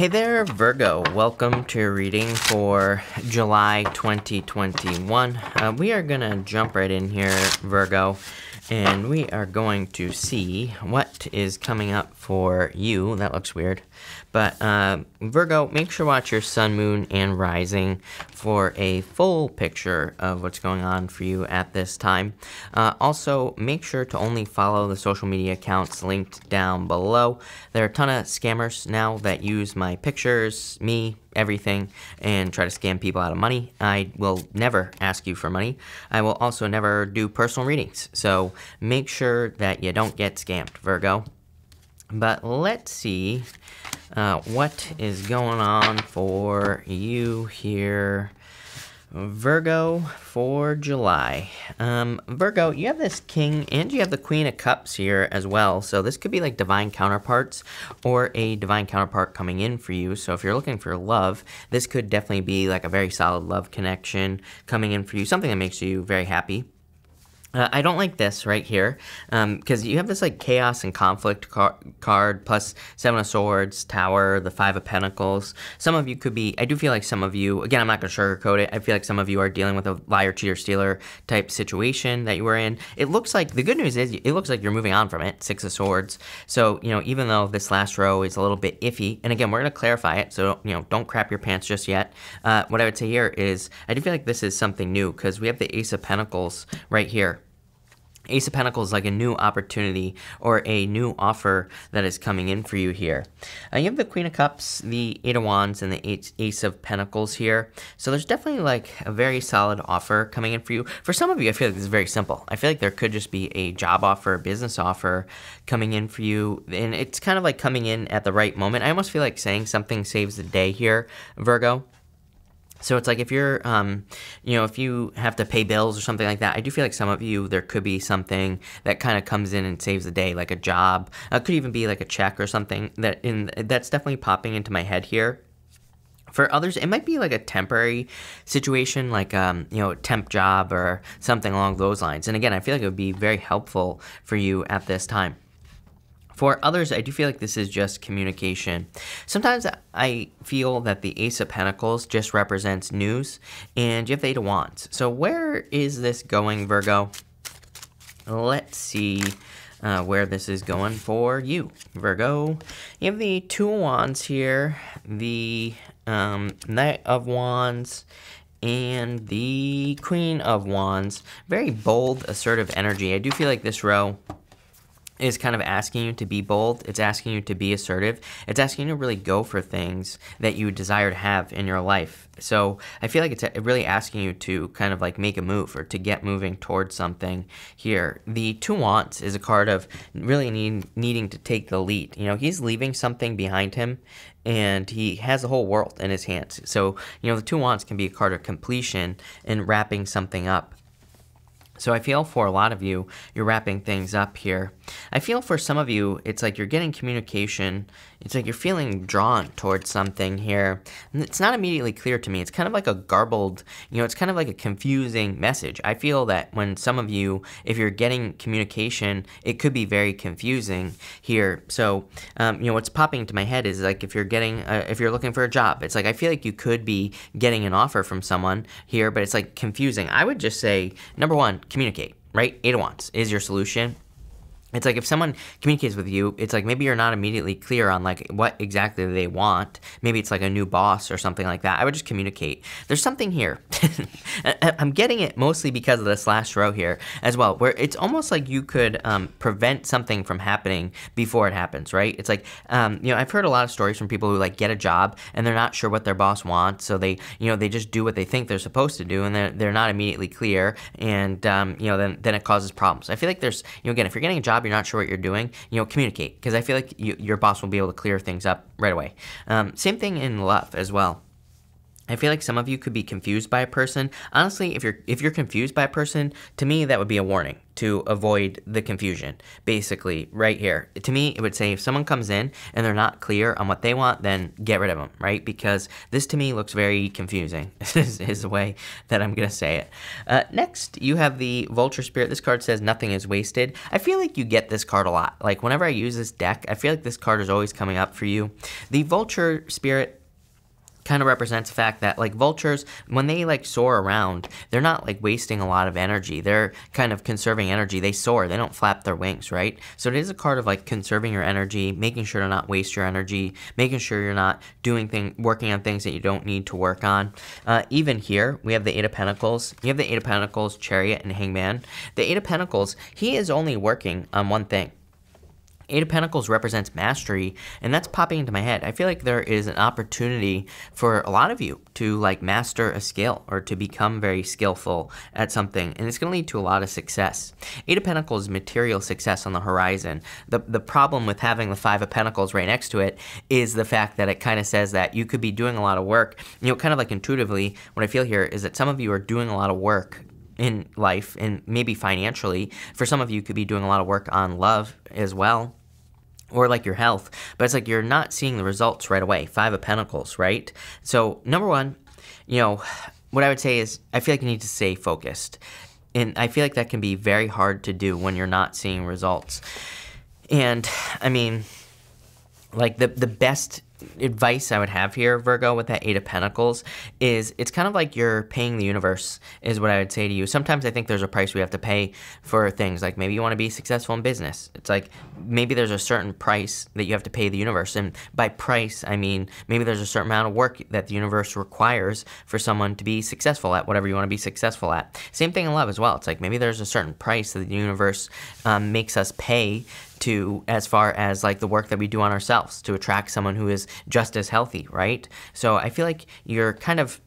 Hey there, Virgo. Welcome to your reading for July 2021. Uh, we are going to jump right in here, Virgo, and we are going to see what is coming up for you. That looks weird. But uh, Virgo, make sure to watch your sun, moon, and rising for a full picture of what's going on for you at this time. Uh, also, make sure to only follow the social media accounts linked down below. There are a ton of scammers now that use my pictures, me, everything and try to scam people out of money. I will never ask you for money. I will also never do personal readings. So make sure that you don't get scammed, Virgo. But let's see uh, what is going on for you here? Virgo for July. Um, Virgo, you have this king and you have the queen of cups here as well. So this could be like divine counterparts or a divine counterpart coming in for you. So if you're looking for love, this could definitely be like a very solid love connection coming in for you, something that makes you very happy. Uh, I don't like this right here because um, you have this like chaos and conflict car card plus seven of swords, tower, the five of pentacles. Some of you could be, I do feel like some of you, again, I'm not going to sugarcoat it. I feel like some of you are dealing with a liar, cheater, stealer type situation that you were in. It looks like, the good news is it looks like you're moving on from it, six of swords. So, you know, even though this last row is a little bit iffy, and again, we're going to clarify it. So, you know, don't crap your pants just yet. Uh, what I would say here is I do feel like this is something new because we have the ace of pentacles right here. Ace of Pentacles is like a new opportunity or a new offer that is coming in for you here. Uh, you have the Queen of Cups, the Eight of Wands, and the Ace of Pentacles here. So there's definitely like a very solid offer coming in for you. For some of you, I feel like this is very simple. I feel like there could just be a job offer, a business offer coming in for you. And it's kind of like coming in at the right moment. I almost feel like saying something saves the day here, Virgo. So it's like if you're, um, you know, if you have to pay bills or something like that, I do feel like some of you there could be something that kind of comes in and saves the day, like a job. Uh, it could even be like a check or something that in that's definitely popping into my head here. For others, it might be like a temporary situation, like um, you know, temp job or something along those lines. And again, I feel like it would be very helpful for you at this time. For others, I do feel like this is just communication. Sometimes I feel that the Ace of Pentacles just represents news and you have the Eight of Wands. So where is this going, Virgo? Let's see uh, where this is going for you, Virgo. You have the Two of Wands here, the um, Knight of Wands, and the Queen of Wands. Very bold, assertive energy. I do feel like this row is kind of asking you to be bold. It's asking you to be assertive. It's asking you to really go for things that you desire to have in your life. So I feel like it's really asking you to kind of like make a move or to get moving towards something here. The two wants is a card of really need, needing to take the lead. You know, he's leaving something behind him and he has the whole world in his hands. So, you know, the two wants can be a card of completion and wrapping something up. So I feel for a lot of you, you're wrapping things up here. I feel for some of you, it's like you're getting communication. It's like you're feeling drawn towards something here. And it's not immediately clear to me. It's kind of like a garbled, you know, it's kind of like a confusing message. I feel that when some of you, if you're getting communication, it could be very confusing here. So, um, you know, what's popping into my head is like if you're getting, uh, if you're looking for a job, it's like I feel like you could be getting an offer from someone here, but it's like confusing. I would just say, number one, communicate, right? Eight wants is your solution it's like if someone communicates with you it's like maybe you're not immediately clear on like what exactly they want maybe it's like a new boss or something like that i would just communicate there's something here i'm getting it mostly because of the last row here as well where it's almost like you could um, prevent something from happening before it happens right it's like um, you know i've heard a lot of stories from people who like get a job and they're not sure what their boss wants so they you know they just do what they think they're supposed to do and they're, they're not immediately clear and um, you know then, then it causes problems i feel like there's you know again if you're getting a job job, you're not sure what you're doing, you know, communicate because I feel like you, your boss will be able to clear things up right away. Um, same thing in love as well. I feel like some of you could be confused by a person. Honestly, if you're if you're confused by a person, to me that would be a warning to avoid the confusion. Basically, right here. To me, it would say if someone comes in and they're not clear on what they want, then get rid of them, right? Because this to me looks very confusing. This is the way that I'm going to say it. Uh, next, you have the Vulture Spirit. This card says nothing is wasted. I feel like you get this card a lot. Like whenever I use this deck, I feel like this card is always coming up for you. The Vulture Spirit kind of represents the fact that like vultures when they like soar around they're not like wasting a lot of energy they're kind of conserving energy they soar they don't flap their wings right so it is a card of like conserving your energy making sure to not waste your energy making sure you're not doing thing working on things that you don't need to work on uh, even here we have the eight of pentacles you have the eight of pentacles chariot and hangman the eight of pentacles he is only working on one thing Eight of Pentacles represents mastery, and that's popping into my head. I feel like there is an opportunity for a lot of you to like master a skill or to become very skillful at something, and it's going to lead to a lot of success. Eight of Pentacles material success on the horizon. The, the problem with having the Five of Pentacles right next to it is the fact that it kind of says that you could be doing a lot of work. You know, kind of like intuitively, what I feel here is that some of you are doing a lot of work in life and maybe financially. For some of you, could be doing a lot of work on love as well or like your health, but it's like you're not seeing the results right away. Five of Pentacles, right? So, number one, you know, what I would say is I feel like you need to stay focused. And I feel like that can be very hard to do when you're not seeing results. And I mean, like the the best advice I would have here, Virgo, with that Eight of Pentacles is it's kind of like you're paying the universe, is what I would say to you. Sometimes I think there's a price we have to pay for things. Like maybe you want to be successful in business. It's like maybe there's a certain price that you have to pay the universe. And by price, I mean maybe there's a certain amount of work that the universe requires for someone to be successful at whatever you want to be successful at. Same thing in love as well. It's like maybe there's a certain price that the universe um, makes us pay to as far as like the work that we do on ourselves to attract someone who is just as healthy, right? So I feel like you're kind of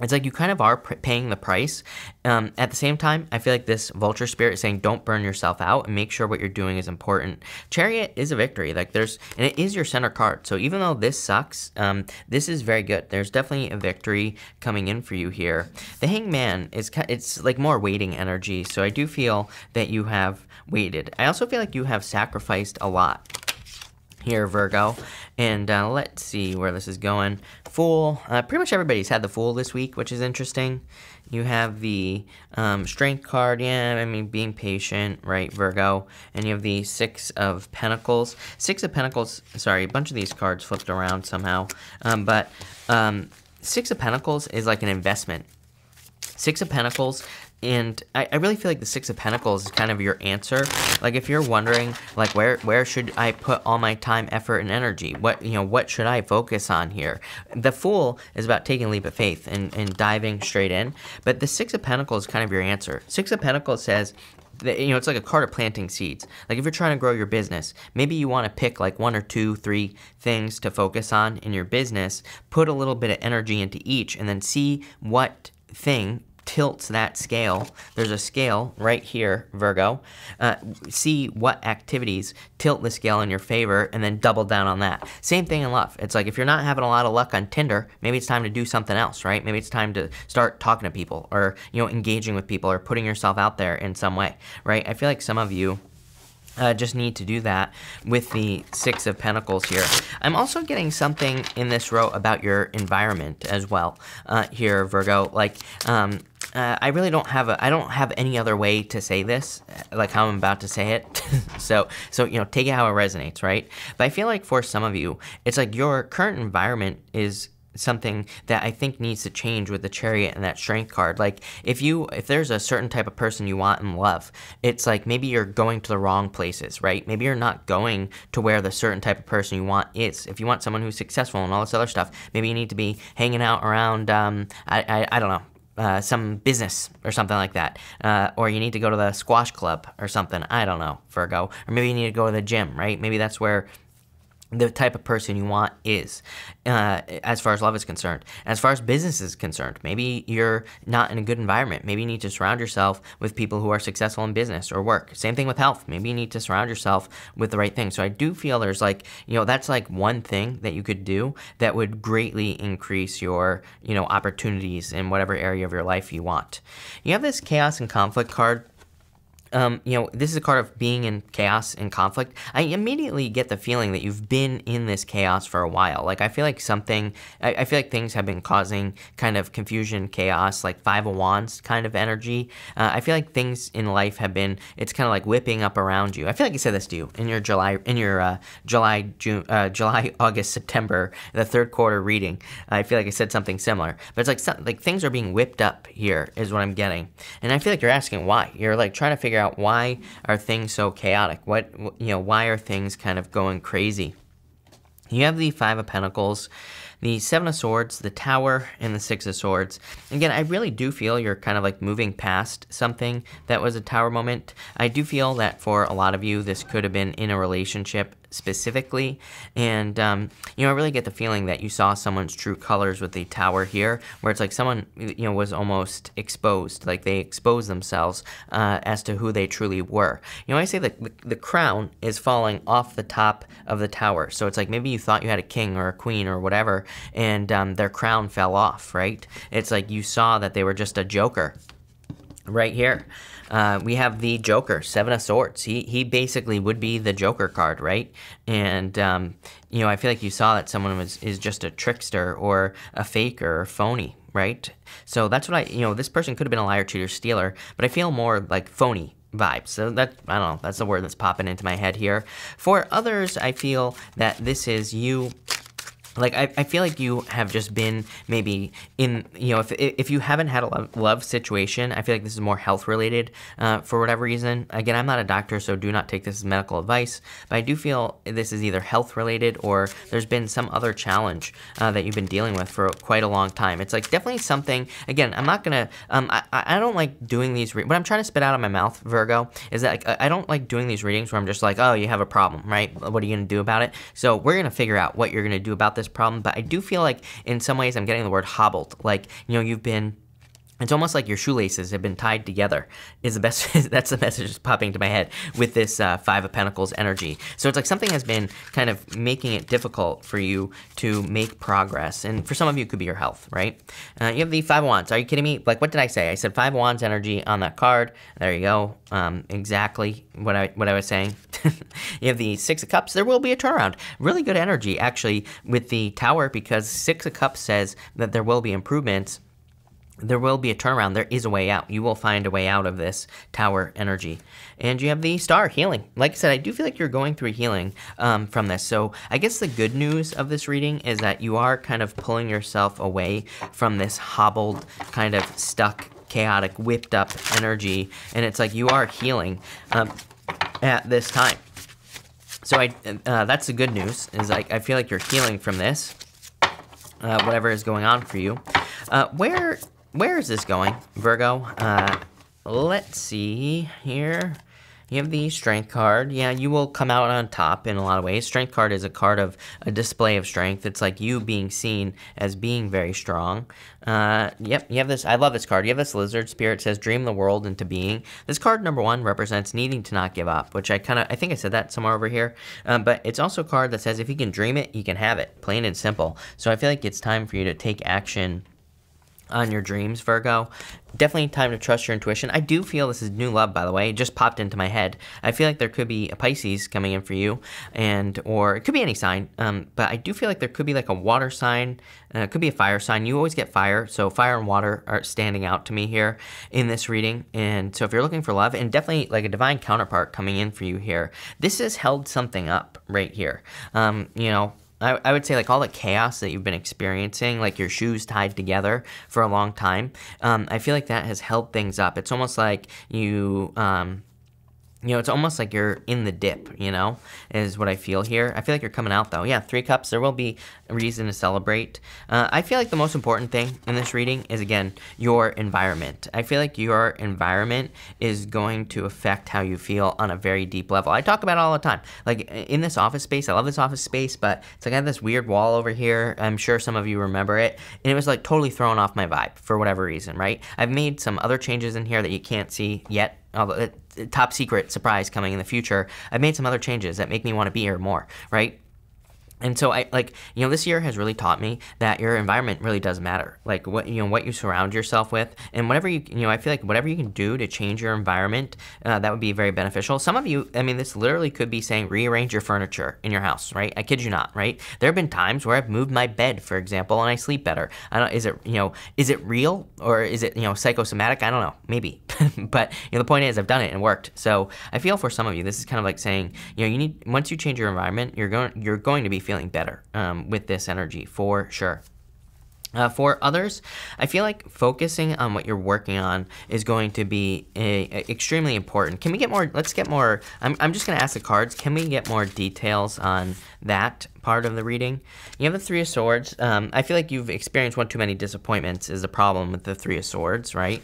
it's like you kind of are paying the price. Um, at the same time, I feel like this vulture spirit saying, don't burn yourself out and make sure what you're doing is important. Chariot is a victory. Like there's, and it is your center card. So even though this sucks, um, this is very good. There's definitely a victory coming in for you here. The hangman is, it's like more waiting energy. So I do feel that you have waited. I also feel like you have sacrificed a lot here, Virgo. And uh, let's see where this is going. Fool. Uh, pretty much everybody's had the Fool this week, which is interesting. You have the um, Strength card. Yeah, I mean, being patient, right, Virgo. And you have the Six of Pentacles. Six of Pentacles. Sorry, a bunch of these cards flipped around somehow. Um, but um, Six of Pentacles is like an investment. Six of Pentacles and I, I, really feel like the Six of Pentacles is kind of your answer. Like if you're wondering, like where where should I put all my time, effort, and energy? What you know, what should I focus on here? The Fool is about taking a leap of faith and, and diving straight in. But the Six of Pentacles is kind of your answer. Six of Pentacles says you know, it's like a card of planting seeds. Like if you're trying to grow your business, maybe you want to pick like one or two, three things to focus on in your business, put a little bit of energy into each, and then see what thing tilts that scale, there's a scale right here, Virgo, uh, see what activities tilt the scale in your favor and then double down on that. Same thing in love. It's like if you're not having a lot of luck on Tinder, maybe it's time to do something else, right? Maybe it's time to start talking to people or, you know, engaging with people or putting yourself out there in some way, right? I feel like some of you uh, just need to do that with the Six of Pentacles here. I'm also getting something in this row about your environment as well uh, here, Virgo. Like, um, uh, I really don't have a, I don't have any other way to say this, uh, like how I'm about to say it. so, so, you know, take it how it resonates, right? But I feel like for some of you, it's like your current environment is something that I think needs to change with the chariot and that strength card. Like if you if there's a certain type of person you want and love, it's like maybe you're going to the wrong places, right? Maybe you're not going to where the certain type of person you want is. If you want someone who's successful and all this other stuff, maybe you need to be hanging out around um, I, I I don't know uh, some business or something like that. Uh, or you need to go to the squash club or something. I don't know, Virgo. Or maybe you need to go to the gym, right? Maybe that's where the type of person you want is, uh, as far as love is concerned. As far as business is concerned, maybe you're not in a good environment. Maybe you need to surround yourself with people who are successful in business or work. Same thing with health. Maybe you need to surround yourself with the right thing. So I do feel there's like, you know, that's like one thing that you could do that would greatly increase your, you know, opportunities in whatever area of your life you want. You have this chaos and conflict card um, you know, this is a card of being in chaos and conflict. I immediately get the feeling that you've been in this chaos for a while. Like, I feel like something, I, I feel like things have been causing kind of confusion, chaos, like Five of Wands kind of energy. Uh, I feel like things in life have been, it's kind of like whipping up around you. I feel like I said this to you in your July, in your uh, July, June, uh, July, August, September, the third quarter reading. I feel like I said something similar, but it's like, some, like things are being whipped up here is what I'm getting. And I feel like you're asking why. You're like trying to figure out why are things so chaotic? What, you know, why are things kind of going crazy? You have the Five of Pentacles the Seven of Swords, the Tower, and the Six of Swords. Again, I really do feel you're kind of like moving past something that was a Tower moment. I do feel that for a lot of you, this could have been in a relationship specifically. And, um, you know, I really get the feeling that you saw someone's true colors with the tower here, where it's like someone, you know, was almost exposed, like they exposed themselves uh, as to who they truly were. You know, I say that the, the crown is falling off the top of the tower. So it's like maybe you thought you had a king or a queen or whatever, and um, their crown fell off, right? It's like you saw that they were just a joker right here. Uh, we have the Joker, Seven of Swords. He he basically would be the Joker card, right? And um, you know, I feel like you saw that someone was is just a trickster or a faker or phony, right? So that's what I you know, this person could have been a liar, cheater, stealer, but I feel more like phony vibes. So that I don't know, that's the word that's popping into my head here. For others, I feel that this is you like I, I feel like you have just been maybe in you know if, if you haven't had a love, love situation i feel like this is more health related uh, for whatever reason again i'm not a doctor so do not take this as medical advice but i do feel this is either health related or there's been some other challenge uh, that you've been dealing with for quite a long time it's like definitely something again i'm not gonna um, I, I don't like doing these what i'm trying to spit out of my mouth virgo is that like, i don't like doing these readings where i'm just like oh you have a problem right what are you gonna do about it so we're gonna figure out what you're gonna do about this this problem, but I do feel like in some ways I'm getting the word hobbled. Like, you know, you've been it's almost like your shoelaces have been tied together. Is the best. that's the message that's popping to my head with this uh, Five of Pentacles energy. So it's like something has been kind of making it difficult for you to make progress, and for some of you, it could be your health, right? Uh, you have the Five Wands. Are you kidding me? Like, what did I say? I said Five Wands energy on that card. There you go. Um, exactly what I what I was saying. you have the Six of Cups. There will be a turnaround. Really good energy actually with the Tower because Six of Cups says that there will be improvements there will be a turnaround. There is a way out. You will find a way out of this tower energy. And you have the star healing. Like I said, I do feel like you're going through healing um, from this. So I guess the good news of this reading is that you are kind of pulling yourself away from this hobbled, kind of stuck, chaotic, whipped up energy. And it's like you are healing um, at this time. So I, uh, that's the good news is like I feel like you're healing from this, uh, whatever is going on for you. Uh, where where is this going, Virgo? Uh, let's see here. You have the strength card. Yeah, you will come out on top in a lot of ways. Strength card is a card of a display of strength. It's like you being seen as being very strong. Uh, yep, you have this. I love this card. You have this lizard spirit says dream the world into being. This card number one represents needing to not give up, which I kind of I think I said that somewhere over here. Um, but it's also a card that says if you can dream it, you can have it. Plain and simple. So I feel like it's time for you to take action on your dreams, Virgo. Definitely time to trust your intuition. I do feel this is new love, by the way. It just popped into my head. I feel like there could be a Pisces coming in for you, and or it could be any sign. Um, but I do feel like there could be like a water sign. Uh, it could be a fire sign. You always get fire, so fire and water are standing out to me here in this reading. And so if you're looking for love, and definitely like a divine counterpart coming in for you here, this has held something up right here. Um, you know, I, I would say like all the chaos that you've been experiencing, like your shoes tied together for a long time, um, I feel like that has held things up. It's almost like you um, you know, it's almost like you're in the dip, you know, is what I feel here. I feel like you're coming out, though. Yeah, three cups. There will be a reason to celebrate. Uh, I feel like the most important thing in this reading is, again, your environment. I feel like your environment is going to affect how you feel on a very deep level. I talk about it all the time. Like, in this office space, I love this office space, but it's like I have this weird wall over here. I'm sure some of you remember it. And it was, like, totally thrown off my vibe for whatever reason, right? I've made some other changes in here that you can't see yet uh, top secret surprise coming in the future, I've made some other changes that make me want to be here more, right? and so I like you know this year has really taught me that your environment really does matter. Like what you know what you surround yourself with, and whatever you you know I feel like whatever you can do to change your environment, uh, that would be very beneficial. Some of you, I mean, this literally could be saying rearrange your furniture in your house, right? I kid you not, right? There have been times where I've moved my bed, for example, and I sleep better. I don't is it you know is it real or is it you know psychosomatic? I don't know, maybe. but you know the point is I've done it and worked. So I feel for some of you, this is kind of like saying you know you need once you change your environment, you're going you're going to be feeling better um, with this energy for sure. Uh, for others, I feel like focusing on what you're working on is going to be a, eh, a, extremely important. Can we get more, let's get more, I'm, I'm just going to ask the cards, can we get more details on that part of the reading? You have the Three of Swords. Um, I feel like you've experienced one too many disappointments is the problem with the Three of Swords, right?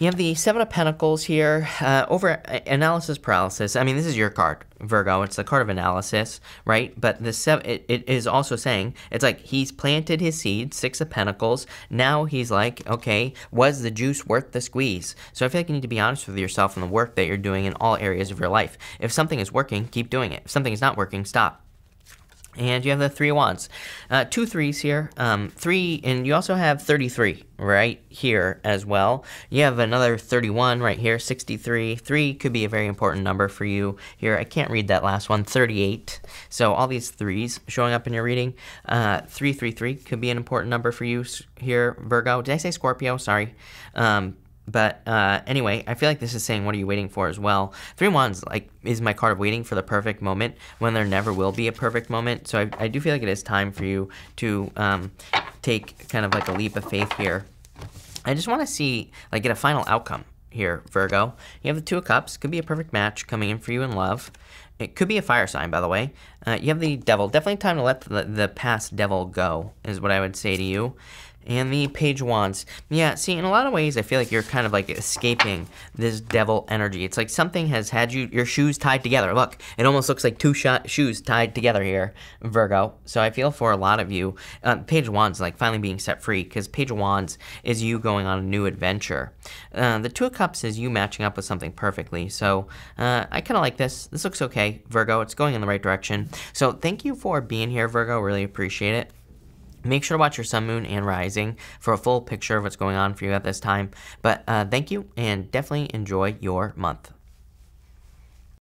You have the Seven of Pentacles here. Uh, over uh, analysis paralysis. I mean, this is your card, Virgo. It's the card of analysis, right? But the seven, it, it is also saying it's like he's planted his seed, Six of Pentacles. Now he's like, okay, was the juice worth the squeeze? So I feel like you need to be honest with yourself in the work that you're doing in all areas of your life. If something is working, keep doing it. If something is not working, stop. And you have the three wands. Uh, two threes here. Um, three, and you also have 33 right here as well. You have another 31 right here, 63. Three could be a very important number for you here. I can't read that last one, 38. So all these threes showing up in your reading. Uh, 333 could be an important number for you here, Virgo. Did I say Scorpio? Sorry. Um, but uh, anyway, I feel like this is saying, what are you waiting for as well? Three Wands, like, is my card of waiting for the perfect moment when there never will be a perfect moment. So I, I do feel like it is time for you to um, take kind of like a leap of faith here. I just want to see, like, get a final outcome here, Virgo. You have the Two of Cups. Could be a perfect match coming in for you in love. It could be a fire sign, by the way. Uh, you have the Devil. Definitely time to let the, the past devil go, is what I would say to you and the page wands. Yeah, see, in a lot of ways, I feel like you're kind of like escaping this devil energy. It's like something has had you your shoes tied together. Look, it almost looks like two shoes tied together here, Virgo. So I feel for a lot of you, uh, page wands like finally being set free because page wands is you going on a new adventure. Uh, the two of cups is you matching up with something perfectly. So uh, I kind of like this. This looks okay, Virgo. It's going in the right direction. So thank you for being here, Virgo. Really appreciate it. Make sure to watch your sun, moon, and rising for a full picture of what's going on for you at this time. But uh, thank you, and definitely enjoy your month.